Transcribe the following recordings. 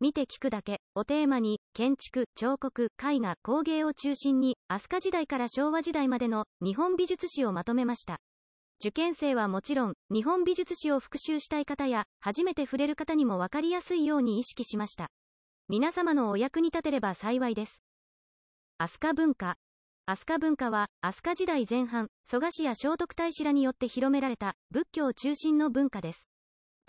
見て聞くだけをテーマに、建築、彫刻、絵画、工芸を中心に、飛鳥時代から昭和時代までの日本美術史をまとめました。受験生はもちろん、日本美術史を復習したい方や、初めて触れる方にもわかりやすいように意識しました。皆様のお役に立てれば幸いです。飛鳥文化。飛鳥文化は、飛鳥時代前半、蘇我氏や聖徳太子らによって広められた、仏教中心の文化です。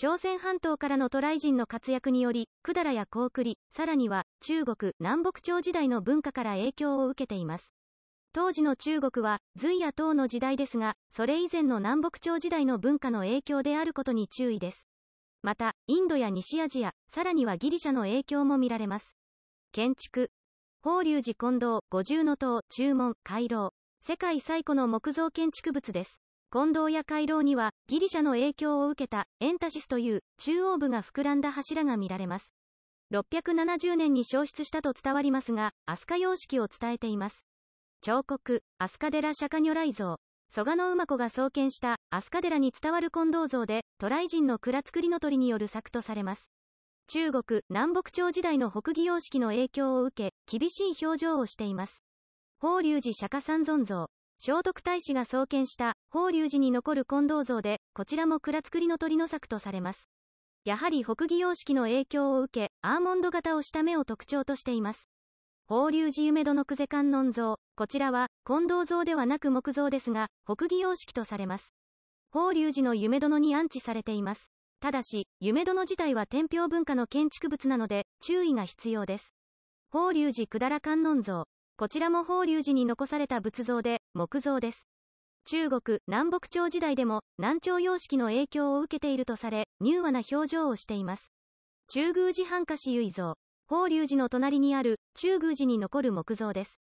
朝鮮半島からの渡来人の活躍により、百済や高句麗、さらには、中国、南北朝時代の文化から影響を受けています。当時の中国は、隋や唐の時代ですが、それ以前の南北朝時代の文化の影響であることに注意です。また、インドや西アジア、さらにはギリシャの影響も見られます。建築。法隆寺近藤、五重の塔、注文、回廊。世界最古の木造建築物です。近藤や回廊には、ギリシャの影響を受けた、エンタシスという、中央部が膨らんだ柱が見られます。670年に消失したと伝わりますが、飛鳥様式を伝えています。彫刻、飛鳥寺釈迦如来像。蘇我の馬子が創建した飛鳥寺に伝わる近藤像で、渡来人の蔵造りの鳥による作とされます。中国、南北朝時代の北儀様式の影響を受け、厳しい表情をしています。法隆寺釈迦三尊像、聖徳太子が創建した法隆寺に残る金銅像で、こちらも蔵造りの鳥の作とされます。やはり北義様式の影響を受け、アーモンド型をした目を特徴としています。法隆寺夢殿久世観音像、こちらは金銅像ではなく木像ですが、北義様式とされます。法隆寺の夢殿に安置されています。ただし、夢殿自体は天平文化の建築物なので、注意が必要です。法隆寺百済観音像、こちらも法隆寺に残された仏像で、木造です。中国、南北朝時代でも、南朝様式の影響を受けているとされ、柔和な表情をしています。中宮寺半華市唯像。法隆寺の隣にある、中宮寺に残る木像です。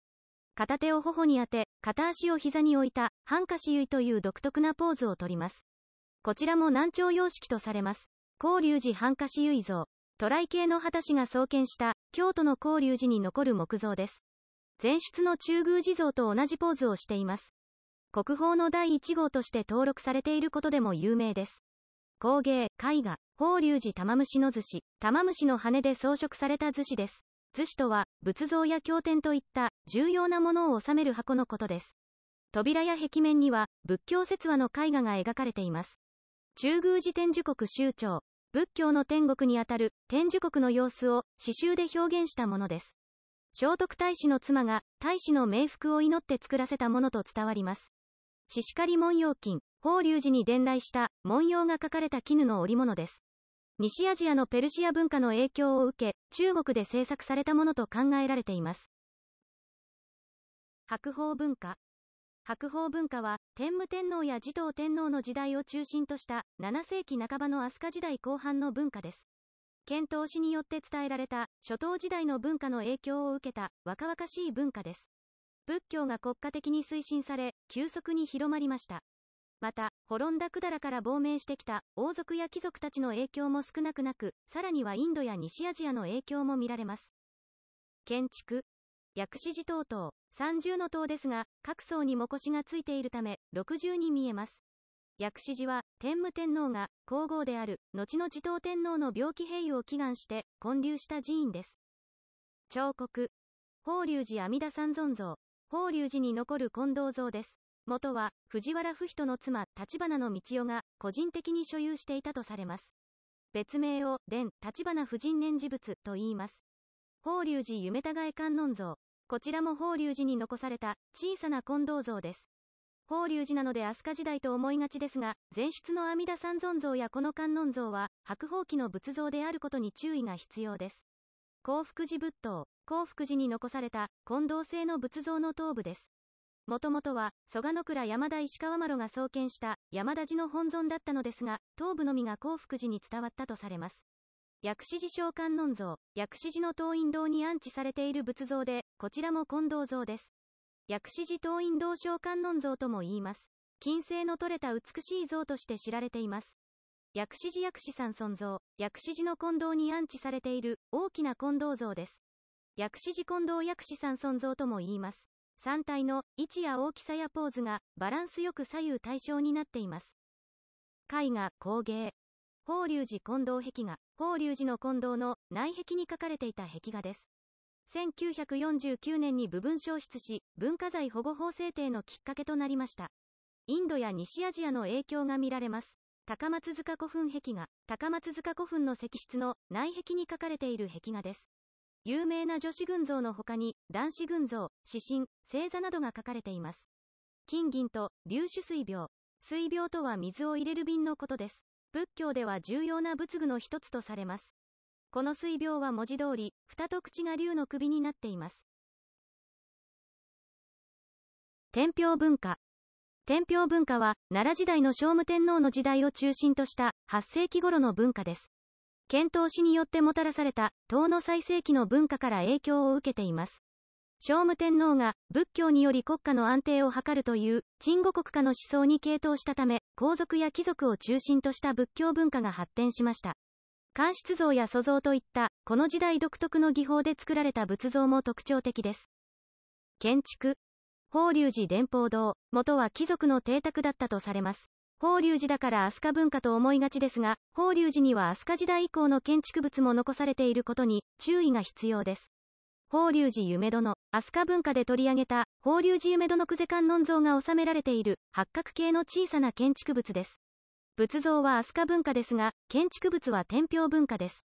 片手を頬に当て、片足を膝に置いた、半華ゆいという独特なポーズをとります。こちらも南朝様式とされます。法隆寺半華市唯像。トライ系の旗氏が創建した、京都の法隆寺に残る木像です。前出の中宮地蔵と同じポーズをしています。国宝の第1号として登録されていることでも有名です。工芸、絵画、法隆寺玉虫の寿司、玉虫の羽で装飾された寿司です。寿司とは、仏像や経典といった重要なものを収める箱のことです。扉や壁面には、仏教説話の絵画が描かれています。中宮寺天寿国宗長、仏教の天国にあたる天寿国の様子を詩集で表現したものです。聖徳太子の妻が、太子の冥福を祈って作らせたものと伝わります。獅子狩文様金、法隆寺に伝来した文様が書かれた絹の織物です。西アジアのペルシア文化の影響を受け、中国で制作されたものと考えられています。白鳳文化。白鳳文化は、天武天皇や持統天皇の時代を中心とした、7世紀半ばの飛鳥時代後半の文化です。遣唐使によって伝えられた、初頭時代の文化の影響を受けた、若々しい文化です。仏教が国家的に推進され、急速に広まりました。また、滅んだ百済から亡命してきた、王族や貴族たちの影響も少なくなく、さらにはインドや西アジアの影響も見られます。建築、薬師寺等々、30の塔ですが、各層にもこしがついているため、6重に見えます。薬師寺は、天武天皇が、皇后である、後の持統天皇の病気併用を祈願して、建立した寺院です。彫刻。法隆寺阿弥陀三尊像。法隆寺に残る近藤像です。元は、藤原不人の妻、立花の道代が、個人的に所有していたとされます。別名を、伝、立花婦人念事物、と言います。法隆寺夢田い観音像。こちらも法隆寺に残された、小さな近藤像です。法隆寺なので飛鳥時代と思いがちですが、前出の阿弥陀三尊像やこの観音像は、白宝記の仏像であることに注意が必要です。幸福寺仏塔、幸福寺に残された、近藤製の仏像の頭部です。もともとは、蘇我倉山田石川呂が創建した山田寺の本尊だったのですが、頭部のみが幸福寺に伝わったとされます。薬師寺小観音像、薬師寺の東院堂に安置されている仏像で、こちらも近藤像です。薬師寺東院道小観音像とも言います。金星の取れた美しい像として知られています。薬師寺薬師さん像、薬師寺の近藤に安置されている大きな近藤像です。薬師寺近藤薬師さん像とも言います。山体の位置や大きさやポーズがバランスよく左右対称になっています。絵画、工芸。法隆寺近藤壁画。法隆寺の近藤の内壁に書かれていた壁画です。1949年に部分消失し、文化財保護法制定のきっかけとなりました。インドや西アジアの影響が見られます。高松塚古墳壁画、高松塚古墳の石室の内壁に書かれている壁画です。有名な女子群像の他に、男子群像、指針、星座などが書かれています。金銀と、粒子水病。水病とは水を入れる瓶のことです。仏教では重要な仏具の一つとされます。この水病は文字通り、蓋と口が竜の首になっています。天平文化。天平文化は、奈良時代の聖武天皇の時代を中心とした8世紀頃の文化です。遣唐使によってもたらされた、唐の最盛期の文化から影響を受けています。聖武天皇が仏教により国家の安定を図るという鎮護国家の思想に傾倒したため、皇族や貴族を中心とした仏教文化が発展しました。間質像や塑像といった、この時代独特の技法で作られた仏像も特徴的です。建築。法隆寺伝法堂、元は貴族の邸宅だったとされます。法隆寺だから飛鳥文化と思いがちですが、法隆寺には飛鳥時代以降の建築物も残されていることに注意が必要です。法隆寺夢殿、飛鳥文化で取り上げた法隆寺夢殿久世観音像が収められている八角形の小さな建築物です。仏像は飛鳥文化ですが、建築物は天平文化です。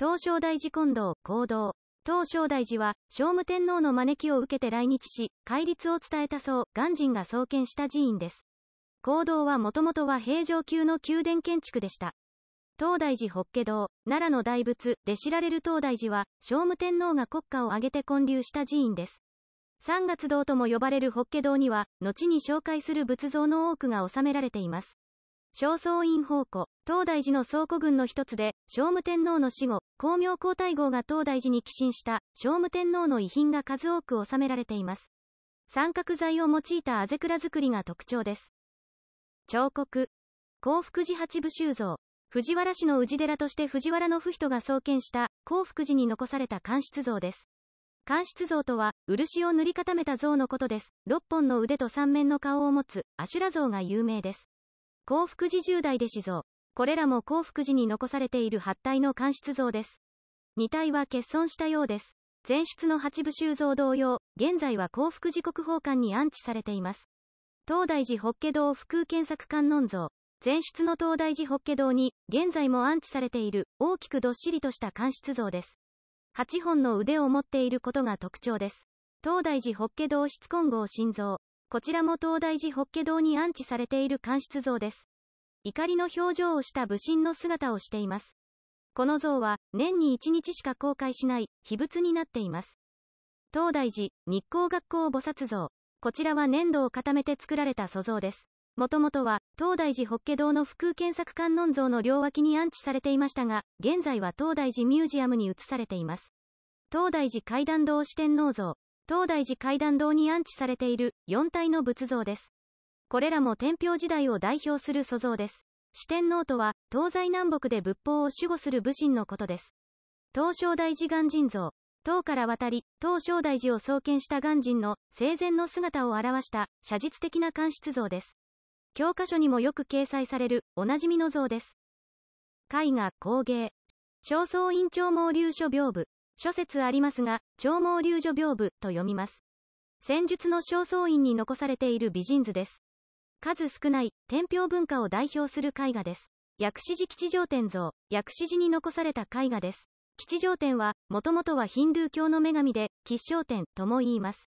東照大寺金堂、行堂。東照大寺は、聖武天皇の招きを受けて来日し、戒律を伝えたそう、鑑真が創建した寺院です。行堂はもともとは平城宮の宮殿建築でした。東大寺法華堂、奈良の大仏で知られる東大寺は、聖武天皇が国家を挙げて建立した寺院です。三月堂とも呼ばれる法華堂には、後に紹介する仏像の多くが収められています。正倉院宝庫、東大寺の倉庫群の一つで、聖武天皇の死後、光明皇太后が東大寺に寄進した、聖武天皇の遺品が数多く収められています。三角材を用いたあぜくら作りが特徴です。彫刻。幸福寺八部修像。藤原氏の氏寺として藤原の不人が創建した幸福寺に残された官室像です。官室像とは、漆を塗り固めた像のことです。6本の腕と3面の顔を持つ、阿修羅像が有名です。幸福寺十代弟子像。これらも幸福寺に残されている8体の間室像です。2体は欠損したようです。前出の八部修像同様、現在は幸福寺国宝館に安置されています。東大寺法華堂福空検索観音像。前出の東大寺法華堂に、現在も安置されている、大きくどっしりとした間室像です。8本の腕を持っていることが特徴です。東大寺法華堂室混合心臓。こちらも東大寺法華堂に安置されている官室像です。怒りの表情をした武神の姿をしています。この像は年に一日しか公開しない秘仏になっています。東大寺日光学校菩薩像。こちらは粘土を固めて作られた素像です。もともとは東大寺法華堂の腹腔検索観音像の両脇に安置されていましたが、現在は東大寺ミュージアムに移されています。東大寺階段堂四天王像。東大寺階段堂に安置されている4体の仏像です。これらも天平時代を代表する塑像です。四天王とは、東西南北で仏法を守護する武神のことです。東正大寺鑑真像。唐から渡り、東正大寺を創建した鑑真の生前の姿を表した写実的な鑑室像です。教科書にもよく掲載される、おなじみの像です。絵画、工芸。正倉院長毛流書屏風。諸説ありますが、長毛竜女屏風と読みます。戦術の正倉院に残されている美人図です。数少ない、天平文化を代表する絵画です。薬師寺吉祥天像、薬師寺に残された絵画です。吉祥天は、もともとはヒンドゥー教の女神で、吉祥天とも言います。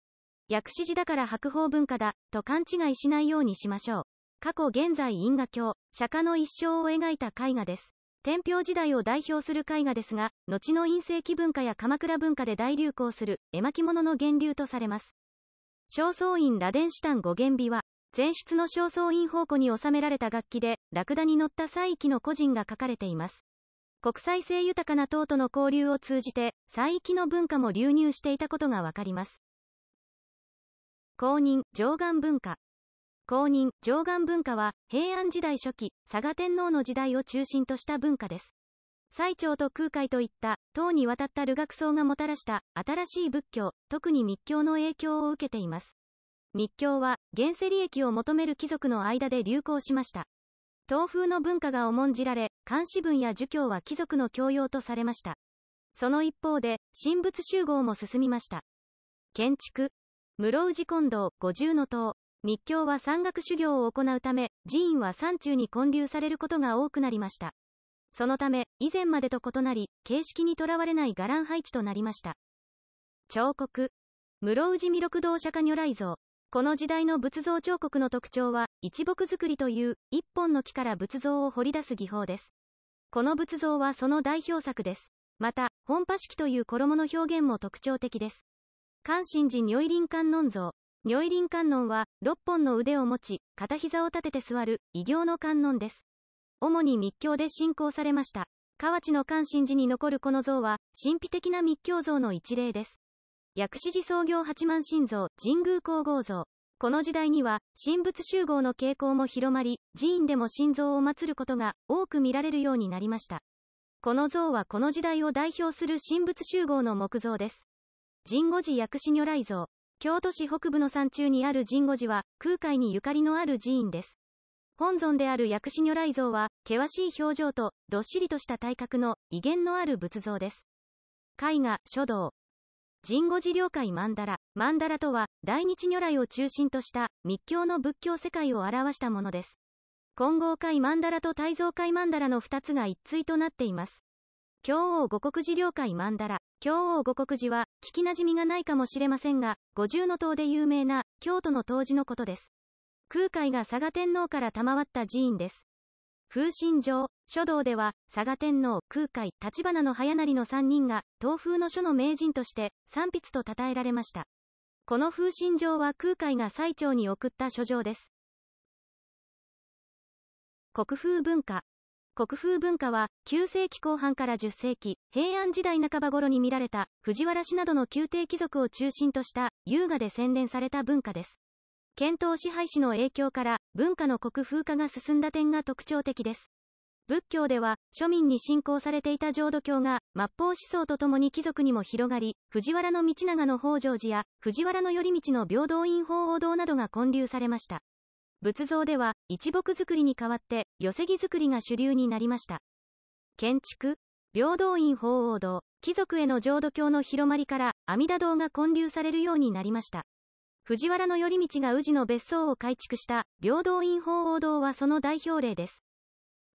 薬師寺だから白鳳文化だ、と勘違いしないようにしましょう。過去現在因果教、釈迦の一生を描いた絵画です。天平時代を代表する絵画ですが、後の陰性期文化や鎌倉文化で大流行する絵巻物の源流とされます。正倉院螺伝子丹五弦美は、前出の正倉院宝庫に収められた楽器で、ラクダに乗った西域の個人が書かれています。国際性豊かな党との交流を通じて、西域の文化も流入していたことがわかります。公認、上岸文化。公認、上岸文化は、平安時代初期、佐賀天皇の時代を中心とした文化です。最澄と空海といった、唐に渡たった留学僧がもたらした、新しい仏教、特に密教の影響を受けています。密教は、現世利益を求める貴族の間で流行しました。東風の文化が重んじられ、漢詩文や儒教は貴族の教養とされました。その一方で、神仏集合も進みました。建築、室氏近道、五重の塔、密教は山岳修行を行うため、寺院は山中に建立されることが多くなりました。そのため、以前までと異なり、形式にとらわれない伽藍配置となりました。彫刻。室氏弥勒堂釈迦如来像。この時代の仏像彫刻の特徴は、一木作りという、一本の木から仏像を掘り出す技法です。この仏像はその代表作です。また、本波式という衣の表現も特徴的です。関心寺如意林観音像。如意輪観音は、6本の腕を持ち、片膝を立てて座る、異形の観音です。主に密教で信仰されました。河内の関心寺に残るこの像は、神秘的な密教像の一例です。薬師寺創業八幡神像、神宮皇后像。この時代には、神仏集合の傾向も広まり、寺院でも神像を祀ることが多く見られるようになりました。この像はこの時代を代表する神仏集合の木像です。神護寺薬師如来像。京都市北部の山中にある神護寺は、空海にゆかりのある寺院です。本尊である薬師如来像は、険しい表情と、どっしりとした体格の、威厳のある仏像です。絵画、書道。神護寺領海曼荼羅。曼荼羅とは、大日如来を中心とした、密教の仏教世界を表したものです。金剛界曼荼羅と大蔵界曼荼羅の2つが一対となっています。京王五国寺領海曼荼羅。京王五国寺は、聞き馴染みがないかもしれませんが、五重の塔で有名な、京都の当時のことです。空海が佐賀天皇から賜った寺院です。風神城、書道では、佐賀天皇、空海、立花の早成の3人が、東風の書の名人として、三筆と称えられました。この風神城は空海が最長に送った書状です。国風文化、国風文化は、9世紀後半から10世紀、平安時代半ば頃に見られた、藤原氏などの宮廷貴族を中心とした、優雅で洗練された文化です。遣唐支配史の影響から、文化の国風化が進んだ点が特徴的です。仏教では、庶民に信仰されていた浄土教が、末法思想とともに貴族にも広がり、藤原道長の北条寺や、藤原頼道の平等院法王堂などが建立されました。仏像では一木造りに代わって寄せ木造りが主流になりました。建築、平等院鳳凰堂、貴族への浄土教の広まりから阿弥陀堂が建立されるようになりました。藤原頼道が宇治の別荘を改築した平等院鳳凰堂はその代表例です。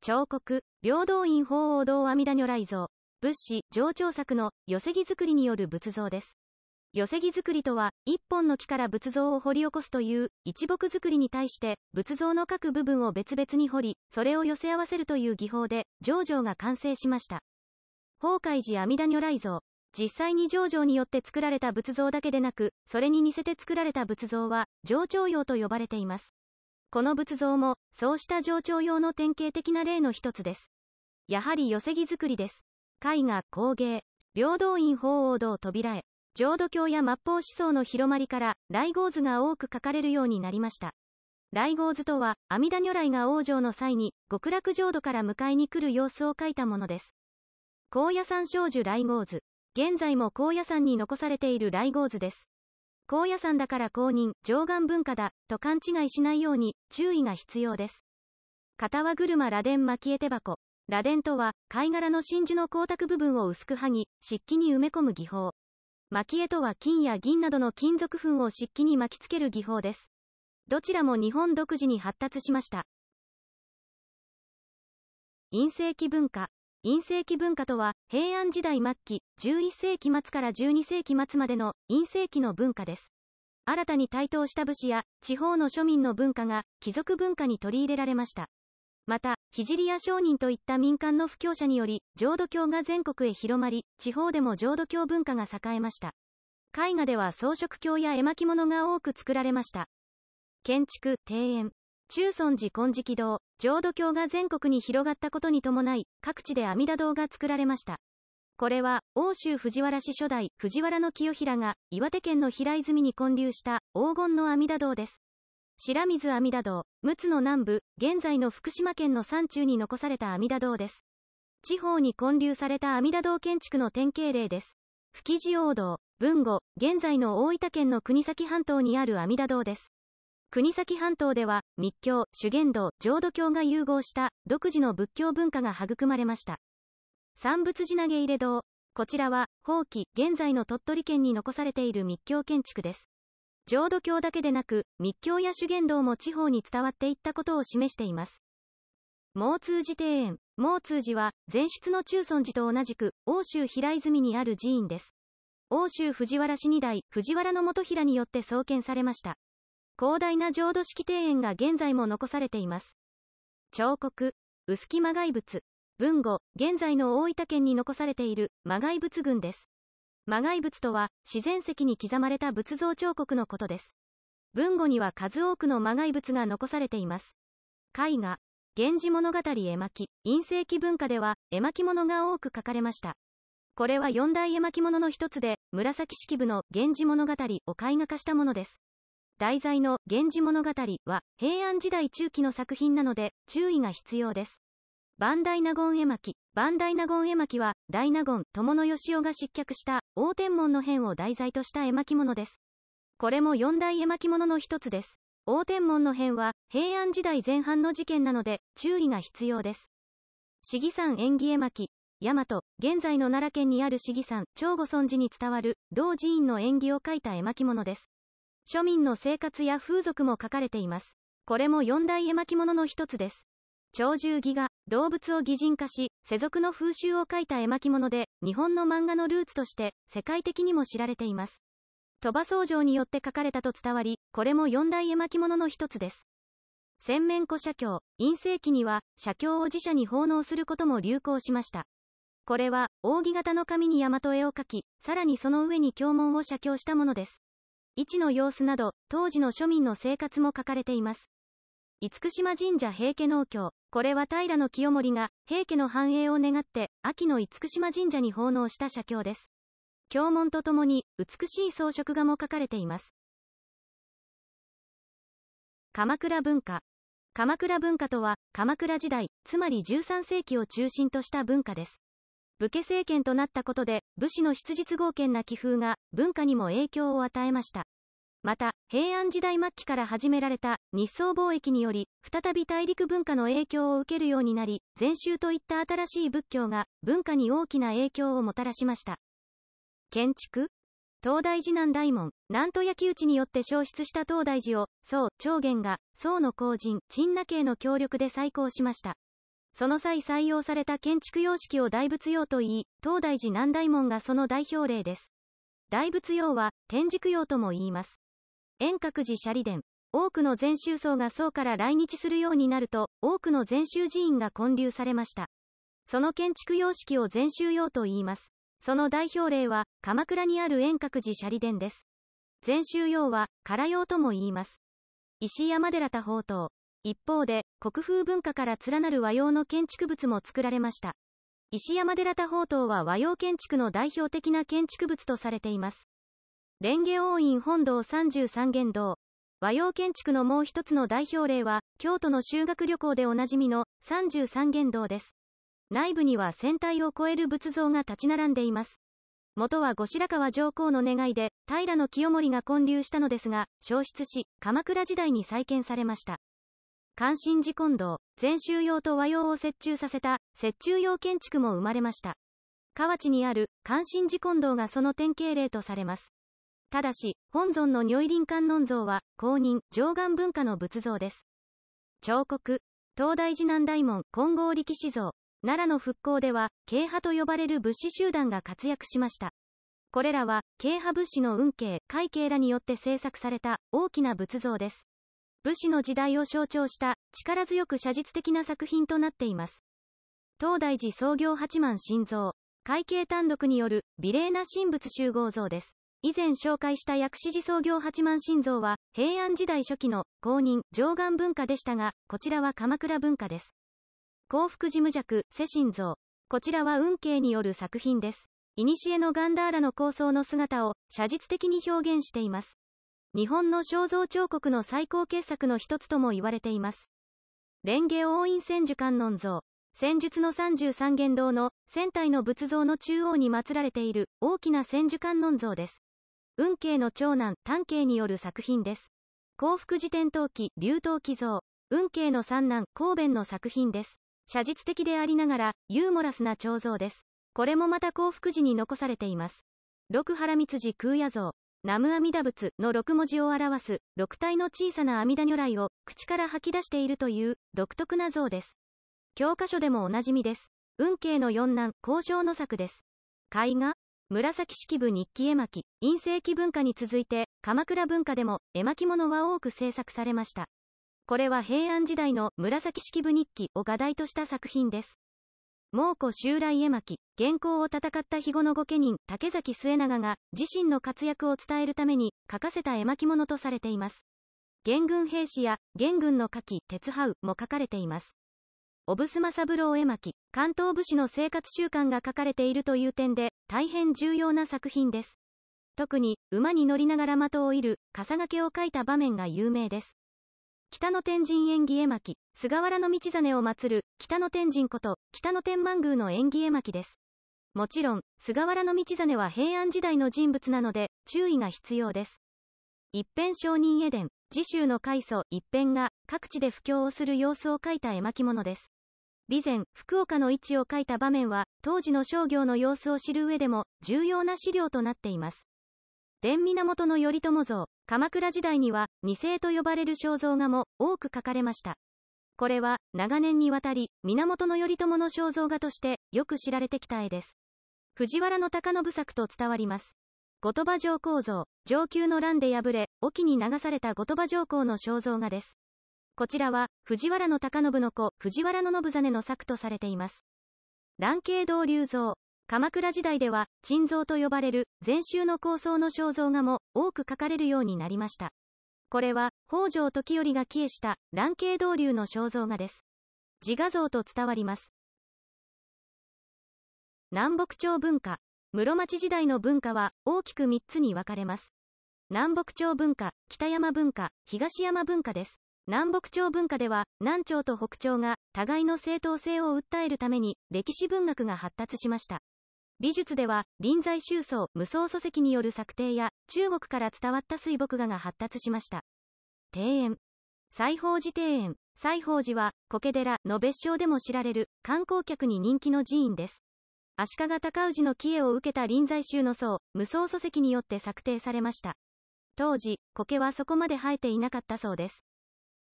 彫刻、平等院鳳凰堂阿弥陀如来像、仏師、上長作の寄木造りによる仏像です。寄せ木作りとは、一本の木から仏像を掘り起こすという、一木作りに対して、仏像の各部分を別々に掘り、それを寄せ合わせるという技法で、上場が完成しました。崩壊寺阿弥陀如来像。実際に上場によって作られた仏像だけでなく、それに似せて作られた仏像は、上長用と呼ばれています。この仏像も、そうした上長用の典型的な例の一つです。やはり寄せ木作りです。絵画、工芸、平等院鳳凰堂扉へ。浄土教や末法思想の広まりから、雷合図が多く書かれるようになりました。雷合図とは、阿弥陀如来が往生の際に、極楽浄土から迎えに来る様子を書いたものです。高野山少女雷合図。現在も高野山に残されている雷合図です。高野山だから公認、上岸文化だ、と勘違いしないように、注意が必要です。片輪車螺鈿巻き絵手箱。螺鈿とは、貝殻の真珠の光沢部分を薄く剥ぎ、漆器に埋め込む技法。蒔絵とは金や銀などの金属粉を漆器に巻きつける技法です。どちらも日本独自に発達しました。陰性期文化。陰性期文化とは、平安時代末期、11世紀末から12世紀末までの陰性期の文化です。新たに台頭した武士や地方の庶民の文化が貴族文化に取り入れられました。また、ヒジリや商人といった民間の布教者により、浄土教が全国へ広まり、地方でも浄土教文化が栄えました。絵画では装飾鏡や絵巻物が多く作られました。建築、庭園、中尊寺金色堂、浄土教が全国に広がったことに伴い、各地で阿弥陀堂が作られました。これは、欧州藤原氏初代、藤原の清平が、岩手県の平泉に建立した、黄金の阿弥陀堂です。白水阿弥陀堂、陸奥の南部、現在の福島県の山中に残された阿弥陀堂です。地方に建立された阿弥陀堂建築の典型例です。吹地王堂、文後、現在の大分県の国崎半島にある阿弥陀堂です。国崎半島では、密教、修験道、浄土教が融合した、独自の仏教文化が育まれました。三仏寺投げ入れ堂、こちらは、法規、現在の鳥取県に残されている密教建築です。浄土教だけでなく、密教や修験道も地方に伝わっていったことを示しています。毛通寺庭園。毛通寺は、前出の中尊寺と同じく、欧州平泉にある寺院です。欧州藤原市二代、藤原の元平によって創建されました。広大な浄土式庭園が現在も残されています。彫刻、薄木魔外物、文語、現在の大分県に残されている魔外物群です。魔外仏とは、自然石に刻まれた仏像彫刻のことです。文語には数多くの魔外仏が残されています。絵画、源氏物語絵巻、陰性期文化では、絵巻物が多く書かれました。これは四大絵巻物の一つで、紫式部の源氏物語を絵画化したものです。題材の源氏物語は、平安時代中期の作品なので、注意が必要です。万代納言絵巻、バンダイナゴン絵巻は、大納言、友野義雄が失脚した、大天門の変を題材とした絵巻物です。これも四大絵巻物の一つです。大天門の変は、平安時代前半の事件なので、注意が必要です。市議山縁起絵巻、大和、現在の奈良県にある市議山、長後尊寺に伝わる、同寺院の縁起を描いた絵巻物です。庶民の生活や風俗も書かれています。これも四大絵巻物の一つです。鳥獣戯画、動物を擬人化し、世俗の風習を書いた絵巻物で、日本の漫画のルーツとして、世界的にも知られています。鳥羽僧正によって書かれたと伝わり、これも四大絵巻物の一つです。千面子写経、陰性期には、写経を自社に奉納することも流行しました。これは、扇形の紙に大和絵を描き、さらにその上に経文を写経したものです。位置の様子など、当時の庶民の生活も書かれています。厳島神社平家農協、これは平の清盛が平家の繁栄を願って秋の厳島神社に奉納した写経です。経文とともに美しい装飾画も書かれています。鎌倉文化鎌倉文化とは鎌倉時代、つまり13世紀を中心とした文化です。武家政権となったことで武士の質実剛健な気風が文化にも影響を与えました。また、平安時代末期から始められた日宋貿易により、再び大陸文化の影響を受けるようになり、禅宗といった新しい仏教が文化に大きな影響をもたらしました。建築東大寺南大門、南都焼き討ちによって消失した東大寺を、宋、長元が、宋の後人、陳那慶の協力で再興しました。その際採用された建築様式を大仏用と言い、東大寺南大門がその代表例です。大仏用は、天竺用とも言います。遠隔寺斜里殿。多くの禅宗僧が僧から来日するようになると、多くの禅宗寺院が建立されました。その建築様式を禅宗用と言います。その代表例は、鎌倉にある遠隔寺斜里殿です。禅宗用は、唐用とも言います。石山寺多宝塔。一方で、国風文化から連なる和洋の建築物も作られました。石山寺多宝塔は和洋建築の代表的な建築物とされています。蓮華王院本堂三十三元堂。和洋建築のもう一つの代表例は、京都の修学旅行でおなじみの三十三元堂です。内部には1体を超える仏像が立ち並んでいます。元は後白河上皇の願いで、平清盛が建立したのですが、消失し、鎌倉時代に再建されました。関心寺金堂、禅宗用と和洋を折衷させた、折衷用建築も生まれました。河内にある関心寺金堂がその典型例とされます。ただし、本尊の如意林観音像は、公認、上岸文化の仏像です。彫刻、東大寺南大門、金剛力士像、奈良の復興では、慶派と呼ばれる物資集団が活躍しました。これらは、慶派物資の運慶、海慶らによって制作された、大きな仏像です。武士の時代を象徴した、力強く写実的な作品となっています。東大寺創業八幡新造、会計単独による美麗な神仏集合像です。以前紹介した薬師寺創業八幡神像は、平安時代初期の公認、上岸文化でしたが、こちらは鎌倉文化です。幸福寺無弱、世神像。こちらは運慶による作品です。古のガンダーラの構想の姿を写実的に表現しています。日本の肖像彫刻の最高傑作の一つとも言われています。蓮華応院千手観音像。戦術の三十三元堂の、船体の仏像の中央に祀られている、大きな千手観音像です。運慶の長男、丹慶による作品です。幸福寺天陶記、流陶記像、運慶の三男、孔弁の作品です。写実的でありながら、ユーモラスな彫像です。これもまた幸福寺に残されています。六原光寺空也像、南無阿弥陀仏の六文字を表す、六体の小さな阿弥陀如来を口から吐き出しているという、独特な像です。教科書でもおなじみです。運慶の四男、交渉の作です。絵画紫式部日記絵巻、陰性期文化に続いて、鎌倉文化でも絵巻物は多く制作されました。これは平安時代の紫式部日記を画題とした作品です。猛虎襲来絵巻、原稿を戦った肥後の御家人、竹崎末永が、自身の活躍を伝えるために、書かせた絵巻物とされています。元軍兵士や、元軍の火器、鉄ハウも書かれています。小ブス三絵巻、関東武士の生活習慣が書かれているという点で、大変重要な作品です。特に、馬に乗りながら的を射る、傘掛けを書いた場面が有名です。北野天神縁起絵巻、菅原道真を祀る、北野天神こと、北野天満宮の縁起絵巻です。もちろん、菅原道真は平安時代の人物なので、注意が必要です。一辺承認絵伝、次週の開祖一辺が、各地で布教をする様子を書いた絵巻物です。備前、福岡の位置を書いた場面は、当時の商業の様子を知る上でも、重要な資料となっています。伝源頼朝像、鎌倉時代には、二世と呼ばれる肖像画も多く書かれました。これは、長年にわたり、源頼朝の肖像画として、よく知られてきた絵です。藤原高信作と伝わります。後鳥羽上皇像、上級の乱で敗れ、隠岐に流された後鳥羽上皇の肖像画です。こちらは、藤原の高信の子、藤原の信真の作とされています。蘭慶堂流像。鎌倉時代では、鎮像と呼ばれる、禅宗の構想の肖像画も、多く描かれるようになりました。これは、北条時頼が帰依した、蘭慶堂流の肖像画です。自画像と伝わります。南北朝文化。室町時代の文化は、大きく3つに分かれます。南北朝文化、北山文化、東山文化です。南北朝文化では、南朝と北朝が、互いの正当性を訴えるために、歴史文学が発達しました。美術では、臨済宗僧、無双礎石による作庭や、中国から伝わった水墨画が発達しました。庭園。西宝寺庭園。西宝寺は、苔寺の別称でも知られる、観光客に人気の寺院です。足利尊氏の帰依を受けた臨済宗の僧、無双礎石によって策定されました。当時、苔はそこまで生えていなかったそうです。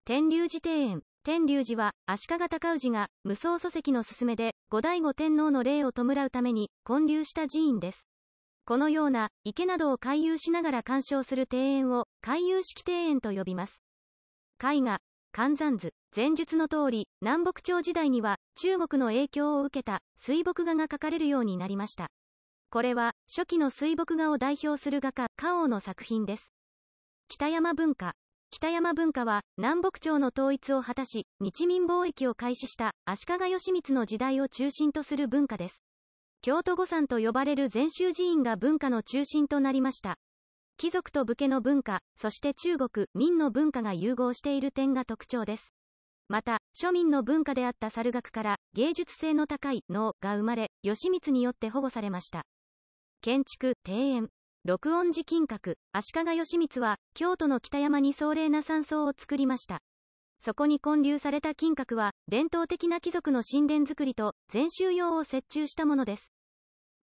天龍寺庭園。天龍寺は、足利尊氏が、無双祖籍の勧めで、後醍醐天皇の霊を弔うために、建立した寺院です。このような、池などを回遊しながら鑑賞する庭園を、回遊式庭園と呼びます。絵画、観山図、前述の通り、南北朝時代には、中国の影響を受けた、水墨画が描かれるようになりました。これは、初期の水墨画を代表する画家、花王の作品です。北山文化、北山文化は南北朝の統一を果たし、日民貿易を開始した足利義満の時代を中心とする文化です。京都御山と呼ばれる禅宗寺院が文化の中心となりました。貴族と武家の文化、そして中国、民の文化が融合している点が特徴です。また、庶民の文化であった猿楽から芸術性の高い能が生まれ、義満によって保護されました。建築、庭園、録音寺金閣、足利義満は、京都の北山に壮麗な山荘を作りました。そこに建立された金閣は、伝統的な貴族の神殿作りと、禅宗用を折衷したものです。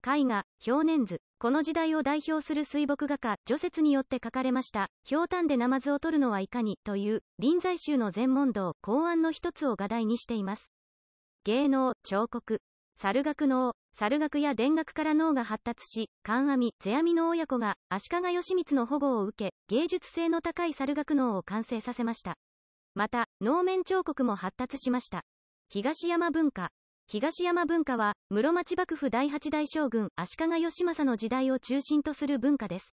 絵画、表年図、この時代を代表する水墨画家、除雪によって書かれました、氷炭でナマズを取るのはいかに、という、臨済宗の禅問答、公案の一つを画題にしています。芸能、彫刻、猿学能、猿学や田楽から脳が発達し、観阿弥、世阿弥の親子が、足利義満の保護を受け、芸術性の高い猿学能を完成させました。また、能面彫刻も発達しました。東山文化。東山文化は、室町幕府第八代将軍、足利義政の時代を中心とする文化です。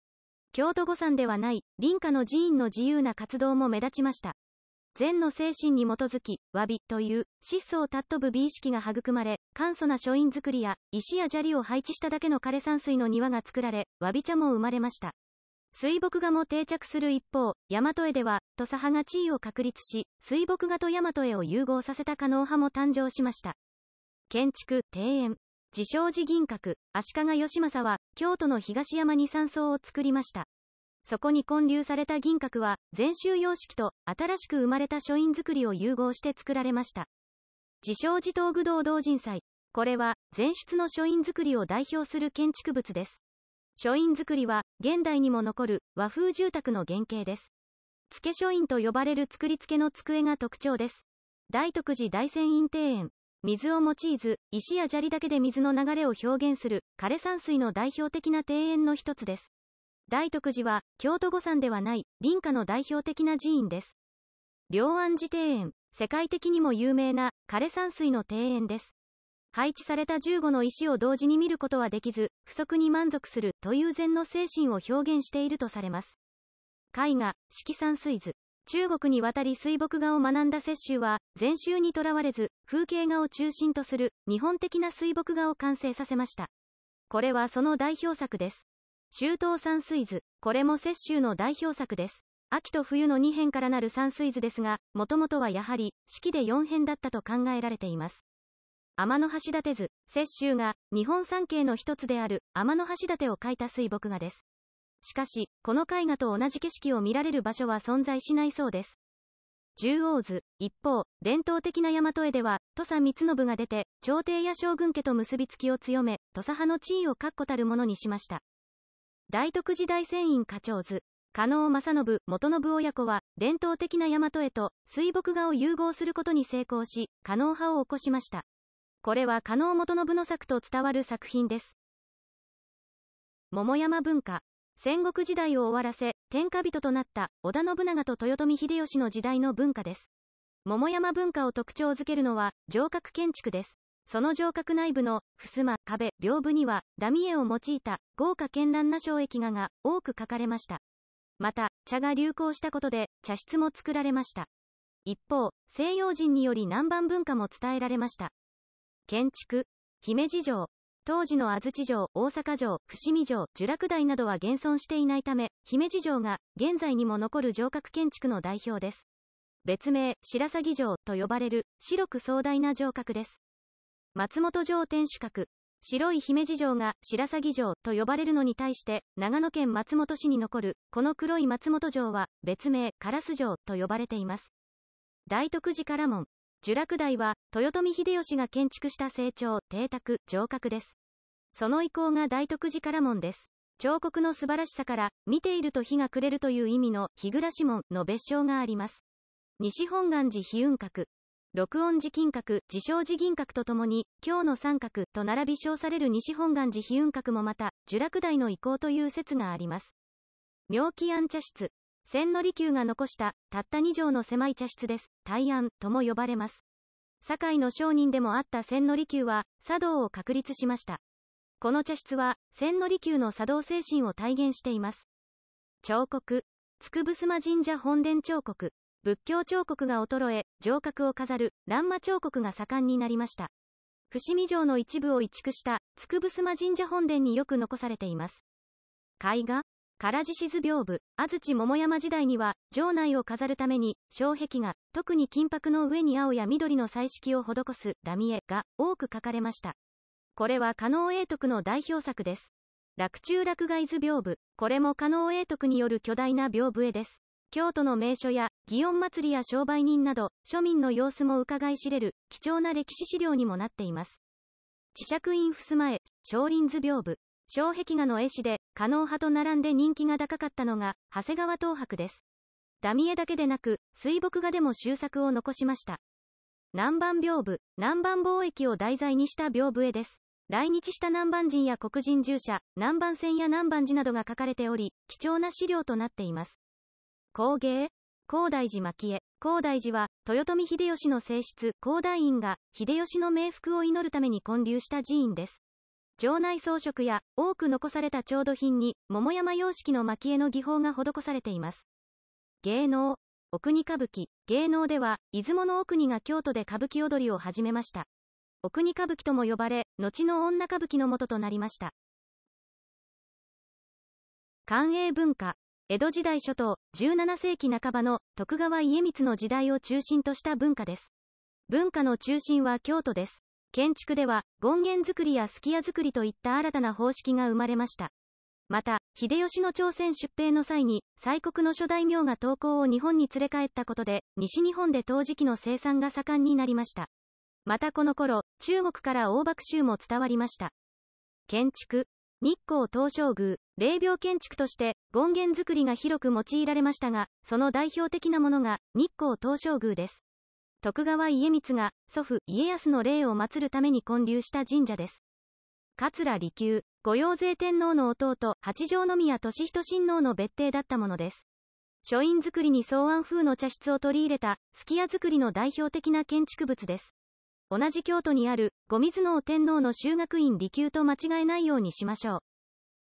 京都御山ではない、林家の寺院の自由な活動も目立ちました。禅の精神に基づき、わびという、質素を尊ぶ美意識が育まれ、簡素な書院作りや、石や砂利を配置しただけの枯山水の庭が作られ、わび茶も生まれました。水墨画も定着する一方、大和絵では、土佐派が地位を確立し、水墨画と大和絵を融合させた可能派も誕生しました。建築、庭園、自称寺銀閣、足利義政は、京都の東山に山荘を作りました。そこに建立された銀閣は、禅宗様式と新しく生まれた書院作りを融合して作られました。自称自東具道同人祭。これは、禅出の書院作りを代表する建築物です。書院作りは、現代にも残る和風住宅の原型です。付け書院と呼ばれる作り付けの机が特徴です。大徳寺大仙院庭園。水を用いず、石や砂利だけで水の流れを表現する、枯山水の代表的な庭園の一つです。大徳寺は、京都御山ではない、林家の代表的な寺院です。両安寺庭園、世界的にも有名な枯山水の庭園です。配置された15の石を同時に見ることはできず、不足に満足するという禅の精神を表現しているとされます。絵画、色山水図。中国に渡り水墨画を学んだ雪舟は、禅宗にとらわれず、風景画を中心とする日本的な水墨画を完成させました。これはその代表作です。中東山水図。これも雪舟の代表作です。秋と冬の2編からなる山水図ですが、もともとはやはり、式で4編だったと考えられています。天の橋立図、雪舟が、日本三景の一つである、天の橋立を描いた水墨画です。しかし、この絵画と同じ景色を見られる場所は存在しないそうです。中央図、一方、伝統的な大和絵では、土佐光信が出て、朝廷や将軍家と結びつきを強め、土佐派の地位を確固たるものにしました。大徳時代船員課長図。加納正信、元信親子は、伝統的な大和絵と水墨画を融合することに成功し、加納派を起こしました。これは加納元信の作と伝わる作品です。桃山文化。戦国時代を終わらせ、天下人となった織田信長と豊臣秀吉の時代の文化です。桃山文化を特徴づけるのは、城郭建築です。その城郭内部の、襖、壁、両部には、ダミエを用いた、豪華絢爛な障壁画が、多く書かれました。また、茶が流行したことで、茶室も作られました。一方、西洋人により南蛮文化も伝えられました。建築、姫路城、当時の安土城、大阪城、伏見城、聚楽台などは現存していないため、姫路城が現在にも残る城郭建築の代表です。別名、白鷺城と呼ばれる白く壮大な城郭です。松本城天守閣、白い姫路城が白鷺城と呼ばれるのに対して、長野県松本市に残る、この黒い松本城は、別名、烏城と呼ばれています。大徳寺から門、聚楽台は、豊臣秀吉が建築した成長、邸宅、城郭です。その遺構が大徳寺から門です。彫刻の素晴らしさから、見ていると日が暮れるという意味の日暮門の別称があります。西本願寺飛雲閣、録音寺金閣、自称寺銀閣とともに、今日の三角と並び称される西本願寺飛雲閣もまた、呪落台の遺構という説があります。妙気庵茶室。千利休が残した、たった2畳の狭い茶室です。大安とも呼ばれます。堺の商人でもあった千利休は、茶道を確立しました。この茶室は、千利休の茶道精神を体現しています。彫刻。筑くぶすま神社本殿彫刻。仏教彫刻が衰え、城郭を飾る乱魔彫刻が盛んになりました。伏見城の一部を移築した、筑くぶ神社本殿によく残されています。絵画唐獅子図屏風、安土桃山時代には、城内を飾るために、障壁画、特に金箔の上に青や緑の彩色を施す、ダミエが多く書かれました。これは加納栄徳の代表作です。落中落外図屏風、これも加納栄徳による巨大な屏風絵です。京都の名所や、祇園祭りや商売人など、庶民の様子も伺い知れる、貴重な歴史資料にもなっています。磁石院襖絵、少林図屏風、障壁画の絵師で、加納派と並んで人気が高かったのが、長谷川東博です。ダミ絵だけでなく、水墨画でも終作を残しました。南蛮屏風、南蛮貿易を題材にした屏風絵です。来日した南蛮人や黒人従者、南蛮船や南蛮寺などが書かれており、貴重な資料となっています。工芸高大寺蒔絵高大寺は、豊臣秀吉の正室、高大院が、秀吉の冥福を祈るために建立した寺院です。城内装飾や、多く残された調度品に、桃山様式の蒔絵の技法が施されています。芸能、お国歌舞伎、芸能では、出雲のお国が京都で歌舞伎踊りを始めました。お国歌舞伎とも呼ばれ、後の女歌舞伎の元となりました。官営文化、江戸時代初頭、17世紀半ばの徳川家光の時代を中心とした文化です。文化の中心は京都です。建築では、権現作りやすき家作りといった新たな方式が生まれました。また、秀吉の朝鮮出兵の際に、西国の諸大名が刀工を日本に連れ帰ったことで、西日本で陶磁器の生産が盛んになりました。またこの頃、中国から大爆州も伝わりました。建築、日光東照宮、霊廟建築として権現作りが広く用いられましたが、その代表的なものが日光東照宮です。徳川家光が祖父家康の霊を祀るために建立した神社です。桂離宮、御用税天皇の弟、八条宮敏仁親王の別邸だったものです。書院作りに草案風の茶室を取り入れた、すき家作りの代表的な建築物です。同じ京都にある、御水の天皇の修学院離宮と間違えないようにしましょう。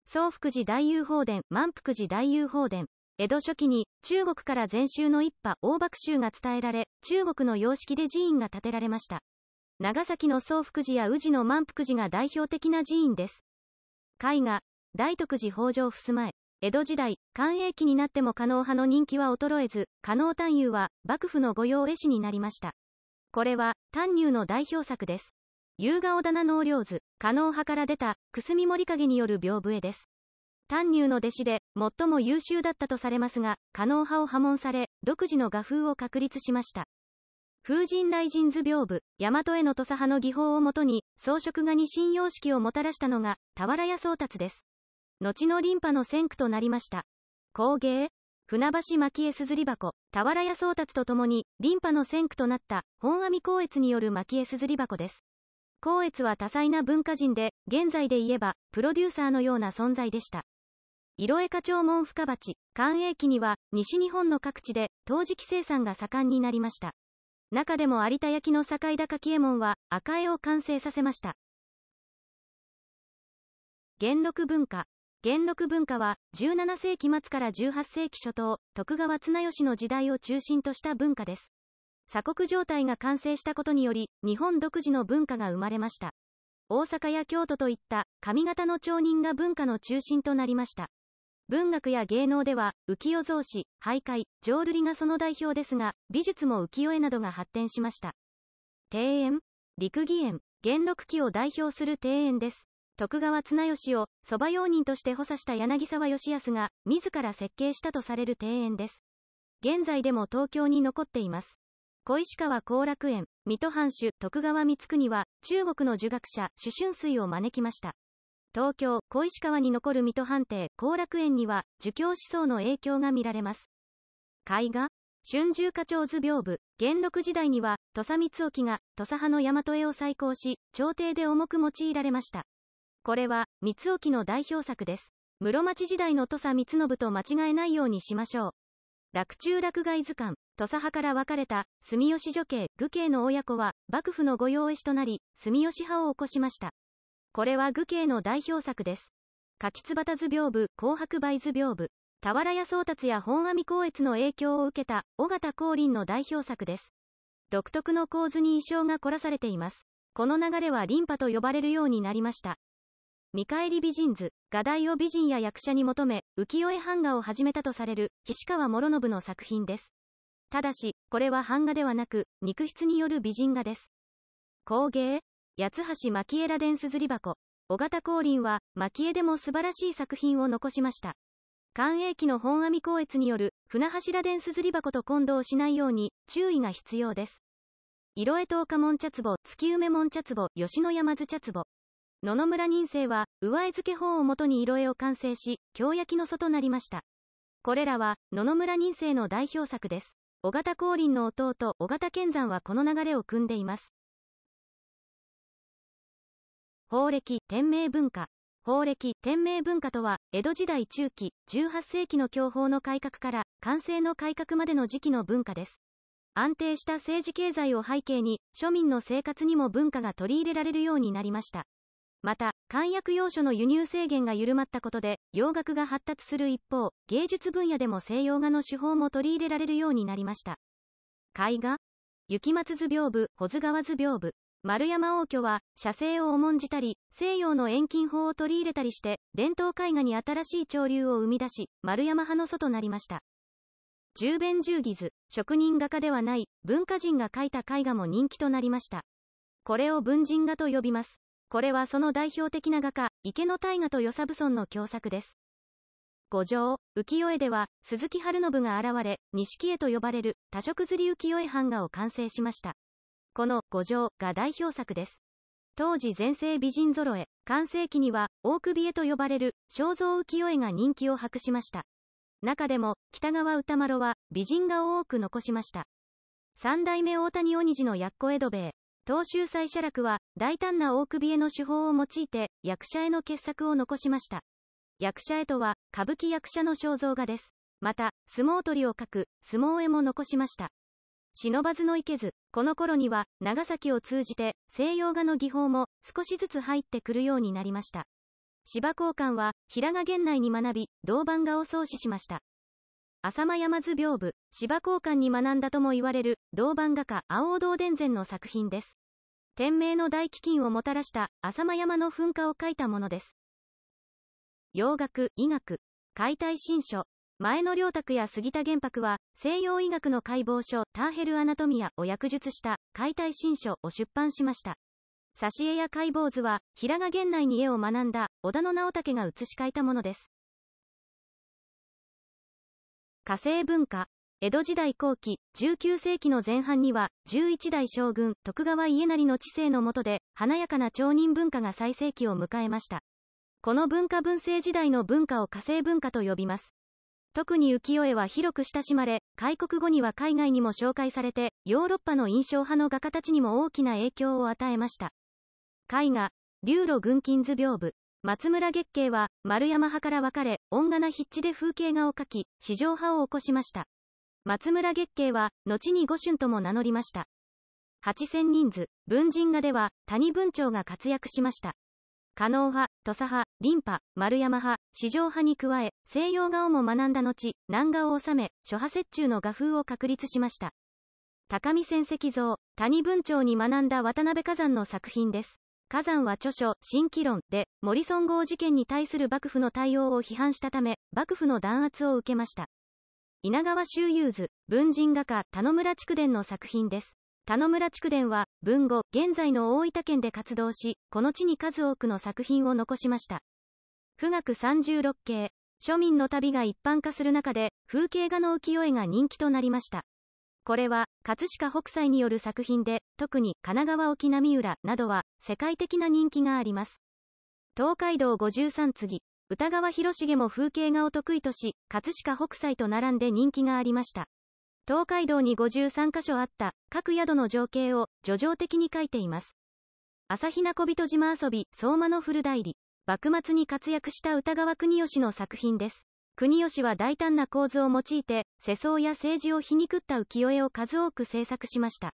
宗福寺大雄宝殿、満福寺大雄宝殿。江戸初期に、中国から禅宗の一派、大幕宗が伝えられ、中国の様式で寺院が建てられました。長崎の宗福寺や宇治の満福寺が代表的な寺院です。絵画、大徳寺北条襖絵。江戸時代、寛永期になっても可能派の人気は衰えず、可能探幽は、幕府の御用絵師になりました。これは、丹乳の代表作です。夕顔棚納涼図、加納派から出た、くすみ森影による屏風絵です。丹乳の弟子で、最も優秀だったとされますが、加納派を破門され、独自の画風を確立しました。風神雷神図屏風、大和への土佐派の技法をもとに、装飾画に信用式をもたらしたのが、俵屋宗達です。後の林派の先駆となりました。工芸、船橋蒔絵すずり箱、俵屋宗達とともに、リンパの先駆となった、本阿弥光悦による蒔絵すずり箱です。光悦は多彩な文化人で、現在で言えば、プロデューサーのような存在でした。色絵花長門深鉢、寛永期には、西日本の各地で、陶磁器生産が盛んになりました。中でも有田焼の境田柿右衛門は、赤絵を完成させました。元禄文化、元禄文化は、17世紀末から18世紀初頭、徳川綱吉の時代を中心とした文化です。鎖国状態が完成したことにより、日本独自の文化が生まれました。大阪や京都といった、上方の町人が文化の中心となりました。文学や芸能では、浮世造紙、徘徊、浄瑠璃がその代表ですが、美術も浮世絵などが発展しました。庭園、陸義園、元禄期を代表する庭園です。徳川綱吉を蕎麦用人として補佐した柳沢義康が自ら設計したとされる庭園です。現在でも東京に残っています。小石川後楽園、水戸藩主、徳川光国は、中国の儒学者、朱春水を招きました。東京、小石川に残る水戸藩邸、後楽園には、儒教思想の影響が見られます。絵画春秋課長図屏風、元禄時代には、土佐光沖が、土佐派の大和絵を再興し、朝廷で重く用いられました。これは、三沖の代表作です。室町時代の土佐三信と間違えないようにしましょう。洛中洛外図鑑、土佐派から分かれた、住吉女系、愚系の親子は、幕府の御用絵師となり、住吉派を起こしました。これは愚系の代表作です。柿津端図屏風、紅白梅図屏風、俵屋宗達や本阿弥光悦の影響を受けた、尾形光林の代表作です。独特の構図に意匠が凝らされています。この流れは琳派と呼ばれるようになりました。見返り美人図、画題を美人や役者に求め、浮世絵版画を始めたとされる、菱川諸信の作品です。ただし、これは版画ではなく、肉筆による美人画です。工芸八橋蒔絵螺ンすずり箱。小型光輪は、蒔絵でも素晴らしい作品を残しました。官営機の本阿弥光悦による、船柱伝すずり箱と混同しないように、注意が必要です。色絵東花門茶壺、月梅門茶壺、吉野山津茶壺。野々村仁生は、上絵付け法をもとに色絵を完成し、京焼の祖となりました。これらは、野々村仁生の代表作です。小型光林の弟、小型健山はこの流れを組んでいます。法暦、天明文化。法暦、天明文化とは、江戸時代中期、18世紀の教法の改革から、完成の改革までの時期の文化です。安定した政治経済を背景に、庶民の生活にも文化が取り入れられるようになりました。また、漢訳要所の輸入制限が緩まったことで、洋楽が発達する一方、芸術分野でも西洋画の手法も取り入れられるようになりました。絵画雪松図屏風、保津川図屏風。丸山王居は、写生を重んじたり、西洋の遠近法を取り入れたりして、伝統絵画に新しい潮流を生み出し、丸山派の祖となりました。十弁十義図、職人画家ではない、文化人が描いた絵画も人気となりました。これを文人画と呼びます。これはその代表的な画家、池野大河と与謝武尊の共作です。五条、浮世絵では、鈴木春信が現れ、錦絵と呼ばれる多色釣り浮世絵版画を完成しました。この五条が代表作です。当時全盛美人揃え、完成期には、大首絵と呼ばれる肖像浮世絵が人気を博しました。中でも、北川歌丸は、美人画を多く残しました。三代目大谷鬼次のやっこ江戸兵衛、東州最写楽は、大胆な大首絵の手法を用いて、役者絵の傑作を残しました。役者絵とは、歌舞伎役者の肖像画です。また、相撲取りを描く、相撲絵も残しました。忍ばずのいけず、この頃には、長崎を通じて、西洋画の技法も、少しずつ入ってくるようになりました。芝交換は、平賀源内に学び、銅版画を創始しました。浅間山図屏風、芝交換に学んだとも言われる、銅版画家、青堂伝善の作品です。天明の大飢饉をもたらした浅間山の噴火を描いたものです。洋楽、医学、解体新書、前野良卓や杉田玄白は、西洋医学の解剖書、ターヘルアナトミアを訳述した解体新書を出版しました。挿絵や解剖図は、平賀源内に絵を学んだ、織田の直武が写し替えたものです。火星文化。江戸時代後期、19世紀の前半には、11代将軍、徳川家成の治世の下で、華やかな町人文化が最盛期を迎えました。この文化文政時代の文化を火星文化と呼びます。特に浮世絵は広く親しまれ、開国後には海外にも紹介されて、ヨーロッパの印象派の画家たちにも大きな影響を与えました。絵画、流路軍金図屏風、松村月経は、丸山派から分かれ、音賀な筆致で風景画を描き、市場派を起こしました。松村月経は、後に五春とも名乗りました。八千人図、文人画では、谷文長が活躍しました。狩野派、土佐派、林派、丸山派、市場派に加え、西洋画をも学んだ後、南画を収め、諸派折衷の画風を確立しました。高見仙石像、谷文長に学んだ渡辺崋山の作品です。火山は著書、新規論で、モリソン号事件に対する幕府の対応を批判したため、幕府の弾圧を受けました。稲川周遊図、文人画家、田野村筑伝の作品です。田野村筑伝は、文後、現在の大分県で活動し、この地に数多くの作品を残しました。富岳十六景、庶民の旅が一般化する中で、風景画の浮世絵が人気となりました。これは、葛飾北斎による作品で、特に神奈川沖浪浦などは、世界的な人気があります。東海道五十三次、歌川広重も風景画を得意とし、葛飾北斎と並んで人気がありました。東海道に53箇所あった、各宿の情景を、叙情的に書いています。朝比奈小人島遊び、相馬の古代理、幕末に活躍した歌川国吉の作品です。国吉は大胆な構図を用いて、世相や政治を皮肉った浮世絵を数多く制作しました。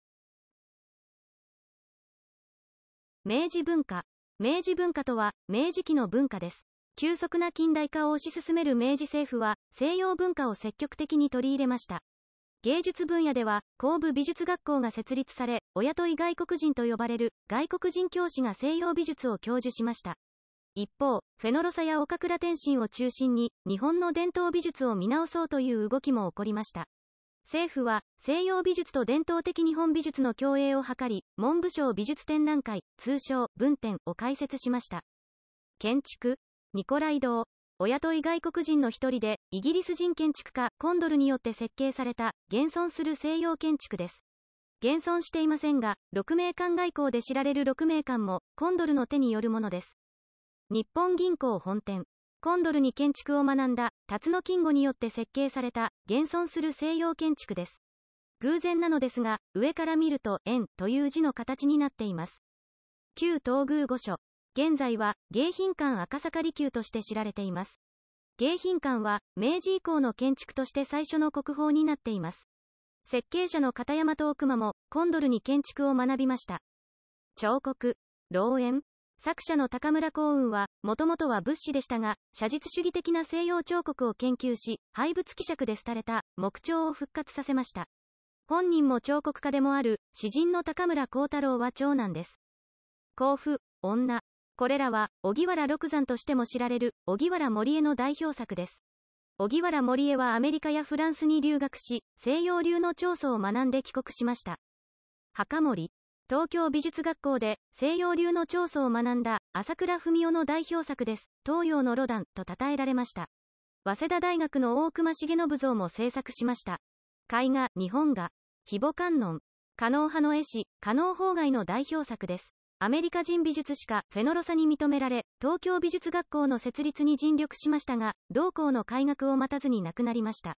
明治文化。明治文化とは、明治期の文化です。急速な近代化を推し進める明治政府は、西洋文化を積極的に取り入れました。芸術分野では、神部美術学校が設立され、親とい外国人と呼ばれる、外国人教師が西洋美術を教授しました。一方、フェノロサや岡倉天心を中心に、日本の伝統美術を見直そうという動きも起こりました。政府は、西洋美術と伝統的日本美術の共栄を図り、文部省美術展覧会、通称、文展を開設しました。建築、ニコライ堂、お雇い外国人の一人で、イギリス人建築家、コンドルによって設計された、現存する西洋建築です。現存していませんが、六名館外交で知られる六名館も、コンドルの手によるものです。日本銀行本店。コンドルに建築を学んだ、辰野金吾によって設計された、現存する西洋建築です。偶然なのですが、上から見ると、円という字の形になっています。旧東宮御所。現在は、迎賓館赤坂離宮として知られています。迎賓館は、明治以降の建築として最初の国宝になっています。設計者の片山と奥間も、コンドルに建築を学びました。彫刻、老園、作者の高村光雲は、もともとは物資でしたが、写実主義的な西洋彫刻を研究し、廃物希釈で廃れた木彫を復活させました。本人も彫刻家でもある、詩人の高村光太郎は長男です。甲府、女。これらは、荻原六山としても知られる、荻原森江の代表作です。荻原森江はアメリカやフランスに留学し、西洋流の調査を学んで帰国しました。墓森。東京美術学校で西洋流の調査を学んだ朝倉文夫の代表作です。東洋のロダンと称えられました。早稲田大学の大隈重信像も制作しました。絵画、日本画、肥母観音、可能派の絵師、可能法外の代表作です。アメリカ人美術史家フェノロサに認められ、東京美術学校の設立に尽力しましたが、同校の改学を待たずに亡くなりました。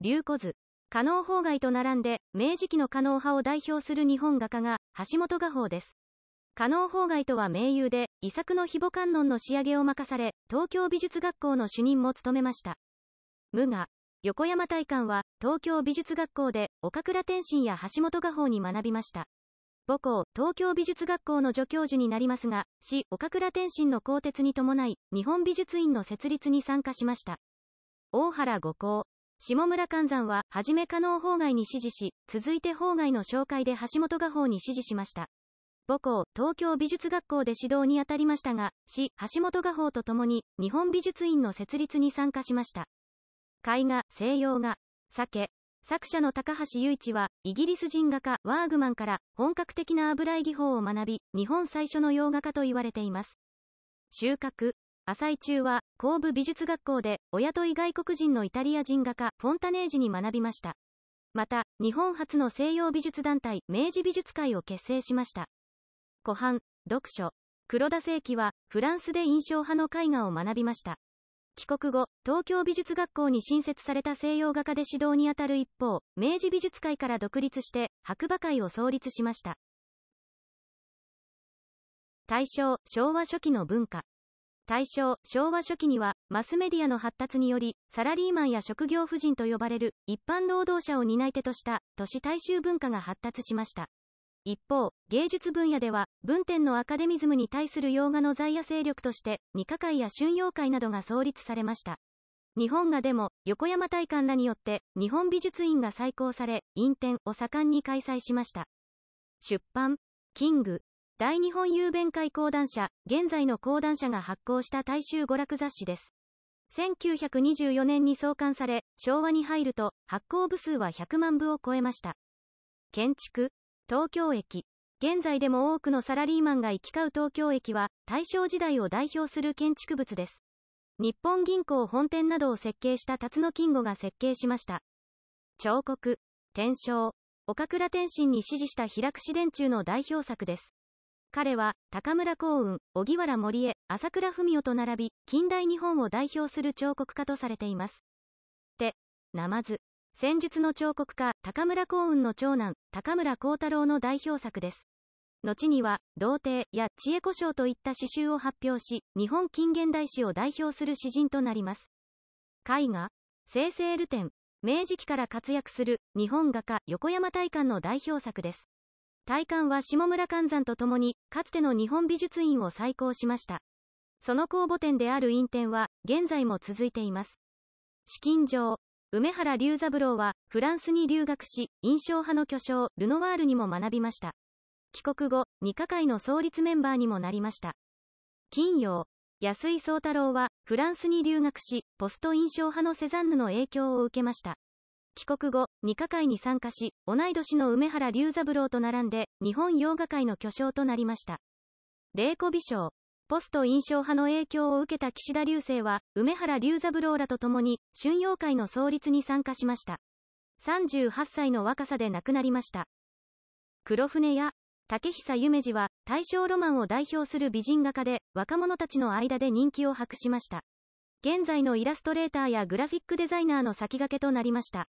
龍子図加納法外と並んで、明治期の加納派を代表する日本画家が、橋本画法です。加納法外とは名優で、遺作の肥母観音の仕上げを任され、東京美術学校の主任も務めました。無我、横山大観は、東京美術学校で、岡倉天心や橋本画法に学びました。母校、東京美術学校の助教授になりますが、市、岡倉天心の更迭に伴い、日本美術院の設立に参加しました。大原五校、下村勘山は、はじめ加納法外に指示し、続いて法外の紹介で橋本画法に指示しました。母校、東京美術学校で指導にあたりましたが、市、橋本画法と共に、日本美術院の設立に参加しました。絵画、西洋画、酒、作者の高橋雄一は、イギリス人画家、ワーグマンから、本格的な油絵技法を学び、日本最初の洋画家と言われています。収穫、浅井中は、神戸美術学校で、お雇い外国人のイタリア人画家、フォンタネージに学びました。また、日本初の西洋美術団体、明治美術会を結成しました。湖畔、読書。黒田正規は、フランスで印象派の絵画を学びました。帰国後、東京美術学校に新設された西洋画家で指導にあたる一方、明治美術会から独立して、白馬会を創立しました。大正、昭和初期の文化。大正、昭和初期には、マスメディアの発達により、サラリーマンや職業婦人と呼ばれる、一般労働者を担い手とした、都市大衆文化が発達しました。一方、芸術分野では、文典のアカデミズムに対する洋画の在野勢力として、二課会や春陽会などが創立されました。日本画でも、横山大観らによって、日本美術院が再興され、院展を盛んに開催しました。出版、キング、大日本郵便会講談社、現在の講談社が発行した大衆娯楽雑誌です。1924年に創刊され、昭和に入ると発行部数は100万部を超えました。建築、東京駅。現在でも多くのサラリーマンが行き交う東京駅は、大正時代を代表する建築物です。日本銀行本店などを設計した辰野金吾が設計しました。彫刻、天正、岡倉天心に指示した平櫛電柱の代表作です。彼は、高村光雲、荻原森江、朝倉文夫と並び、近代日本を代表する彫刻家とされています。で、ナマズ。戦術の彫刻家、高村光雲の長男、高村光太郎の代表作です。後には、童貞や知恵古障といった詩集を発表し、日本近現代史を代表する詩人となります。絵画、生成ルテン、明治期から活躍する日本画家横山大観の代表作です。大観は下村観山と共に、かつての日本美術院を再興しました。その公募展である院展は、現在も続いています。資金上、梅原龍三郎は、フランスに留学し、印象派の巨匠、ルノワールにも学びました。帰国後、二課会の創立メンバーにもなりました。金曜、安井宗太郎は、フランスに留学し、ポスト印象派のセザンヌの影響を受けました。帰国後、二課会に参加し、同い年の梅原龍三郎と並んで、日本洋画界の巨匠となりました。霊子美少。ポスト印象派の影響を受けた岸田流星は、梅原龍三郎らと共に、春陽会の創立に参加しました。38歳の若さで亡くなりました。黒船や、竹久夢二は、大正ロマンを代表する美人画家で、若者たちの間で人気を博しました。現在のイラストレーターやグラフィックデザイナーの先駆けとなりました。